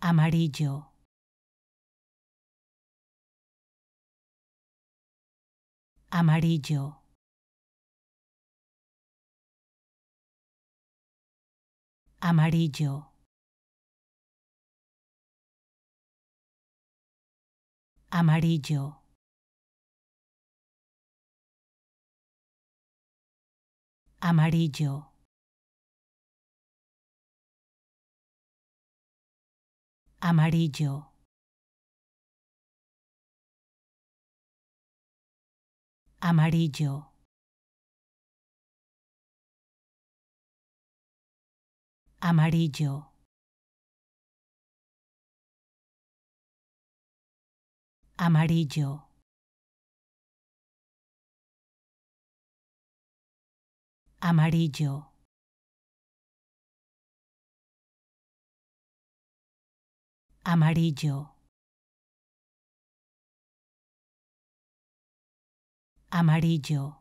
amarillo. Amarillo. Amarillo. Amarillo. Amarillo. amarillo. Amarillo. Amarillo. Amarillo. Amarillo. amarillo, amarillo.